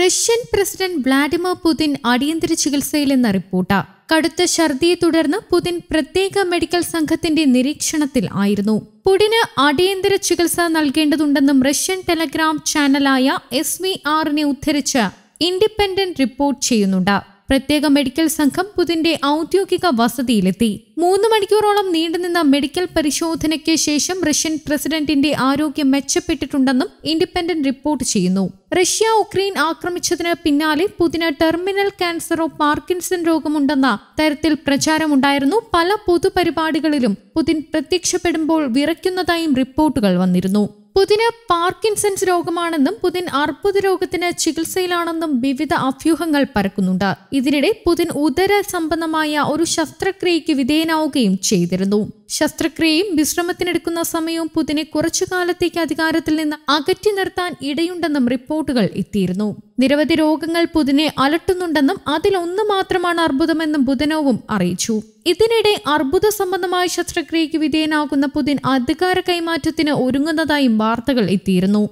Russian president Vladimir Putin അടിയന്തര ചികിത്സയിലെന്ന report കടുത്ത ഛർദിയെ തുടർന്ന് പുതിൻ പ്രത്യേക മെഡിക്കൽ സംഘത്തിന്റെ നിരീക്ഷണത്തിൽ ആയിരുന്നു പുടിന് അടിയന്തര ചികിത്സ നൽകേണ്ടതുണ്ടെന്നും റഷ്യൻ ടെലഗ്രാം ചാനലായ എസ് വി ആറിനെ ഉദ്ധരിച്ച് ഇൻഡിപെൻഡന്റ് റിപ്പോർട്ട് ചെയ്യുന്നുണ്ട് പ്രത്യേക മെഡിക്കൽ സംഘം പുതിന്റെ ഔദ്യോഗിക വസതിയിലെത്തി മൂന്ന് മണിക്കൂറോളം നീണ്ടുനിന്ന മെഡിക്കൽ പരിശോധനയ്ക്ക് ശേഷം റഷ്യൻ പ്രസിഡന്റിന്റെ ആരോഗ്യം മെച്ചപ്പെട്ടിട്ടുണ്ടെന്നും ഇൻഡിപെൻഡന്റ് റിപ്പോർട്ട് ചെയ്യുന്നു റഷ്യ ഉക്രൈൻ ആക്രമിച്ചതിന് പിന്നാലെ പുതിന് ടെർമിനൽ ക്യാൻസറോ പാർക്കിൻസൺ രോഗമുണ്ടെന്ന തരത്തിൽ പ്രചാരമുണ്ടായിരുന്നു പല പൊതുപരിപാടികളിലും പുതിൻ പ്രത്യക്ഷപ്പെടുമ്പോൾ വിറയ്ക്കുന്നതായും റിപ്പോർട്ടുകൾ വന്നിരുന്നു പുതിന് പാർക്കിൻസൺസ് രോഗമാണെന്നും പുതിൻ അർബുദ രോഗത്തിന് ചികിത്സയിലാണെന്നും വിവിധ അഭ്യൂഹങ്ങൾ പരക്കുന്നുണ്ട് ഇതിനിടെ പുതിൻ ഉദര സംബന്ധമായ ഒരു ശസ്ത്രക്രിയയ്ക്ക് വിധേയനാവുകയും ചെയ്തിരുന്നു ശസ്ത്രക്രിയയും വിശ്രമത്തിനെടുക്കുന്ന സമയവും പുതിനെ കുറച്ചു കാലത്തേക്ക് അധികാരത്തിൽ നിന്ന് അകറ്റി നിർത്താൻ ഇടയുണ്ടെന്നും റിപ്പോർട്ടുകൾ എത്തിയിരുന്നു നിരവധി രോഗങ്ങൾ പുതിനെ അലട്ടുന്നുണ്ടെന്നും അതിലൊന്ന് മാത്രമാണ് അർബുദമെന്നും ബുധനോവും അറിയിച്ചു ഇതിനിടെ അർബുദ സംബന്ധമായ ശസ്ത്രക്രിയയ്ക്ക് വിധേയനാകുന്ന പുതിൻ അധികാര കൈമാറ്റത്തിന് ഒരുങ്ങുന്നതായും വാർത്തകൾ എത്തിയിരുന്നു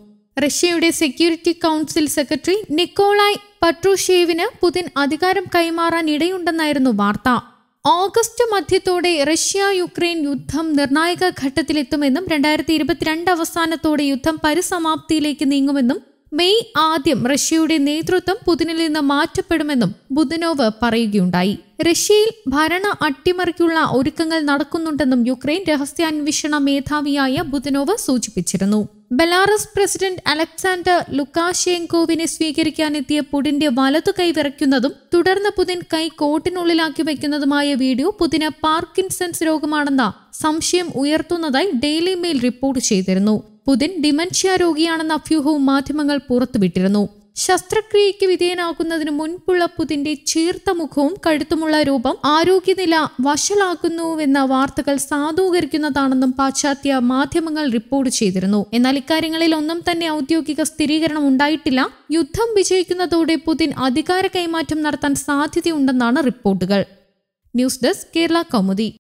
റഷ്യയുടെ സെക്യൂരിറ്റി കൗൺസിൽ സെക്രട്ടറി നിക്കോളായ് പട്രൂഷേവിന് പുതിൻ അധികാരം കൈമാറാൻ ഇടയുണ്ടെന്നായിരുന്നു വാർത്ത ഓഗസ്റ്റ് മധ്യത്തോടെ റഷ്യ യുക്രൈൻ യുദ്ധം നിർണായക ഘട്ടത്തിലെത്തുമെന്നും രണ്ടായിരത്തി ഇരുപത്തിരണ്ട് അവസാനത്തോടെ യുദ്ധം പരിസമാപ്തിയിലേക്ക് നീങ്ങുമെന്നും മെയ് ആദ്യം റഷ്യയുടെ നേതൃത്വം പുതിനിൽ നിന്ന് മാറ്റപ്പെടുമെന്നും ബുധനോവ് പറയുകയുണ്ടായി റഷ്യയിൽ ഭരണ അട്ടിമറിക്കുള്ള ഒരുക്കങ്ങൾ നടക്കുന്നുണ്ടെന്നും യുക്രൈൻ രഹസ്യാന്വേഷണ മേധാവിയായ ബുധനോവ് സൂചിപ്പിച്ചിരുന്നു ബെലാറസ് പ്രസിഡന്റ് അലക്സാണ്ടർ ലുക്കാഷേങ്കോവിനെ സ്വീകരിക്കാനെത്തിയ പുടിന്റെ വലതു കൈ വിറയ്ക്കുന്നതും തുടർന്ന് പുതിൻ കൈ കോട്ടിനുള്ളിലാക്കി വയ്ക്കുന്നതുമായ വീഡിയോ പുതിന് പാർക്കിൻസൺസ് രോഗമാണെന്ന സംശയം ഉയർത്തുന്നതായി ഡെയിലി മെയിൽ റിപ്പോർട്ട് ചെയ്തിരുന്നു പുതിൻ ഡിമൻഷ്യ രോഗിയാണെന്ന അഭ്യൂഹവും മാധ്യമങ്ങൾ പുറത്തുവിട്ടിരുന്നു ശസ്ത്രക്രിയയ്ക്ക് വിധേയനാക്കുന്നതിന് മുൻപുള്ള പുതിന്റെ ചീർത്ത മുഖവും കഴുത്തുമുള്ള രൂപം ആരോഗ്യനില വഷളാക്കുന്നുവെന്ന വാർത്തകൾ സാധൂകരിക്കുന്നതാണെന്നും പാശ്ചാത്യ മാധ്യമങ്ങൾ റിപ്പോർട്ട് ചെയ്തിരുന്നു എന്നാൽ ഇക്കാര്യങ്ങളിൽ ഒന്നും തന്നെ ഔദ്യോഗിക സ്ഥിരീകരണം ഉണ്ടായിട്ടില്ല യുദ്ധം വിജയിക്കുന്നതോടെ പുതിൻ അധികാര കൈമാറ്റം നടത്താൻ സാധ്യതയുണ്ടെന്നാണ് റിപ്പോർട്ടുകൾ ന്യൂസ് ഡെസ്ക് കേരള കൗമുദി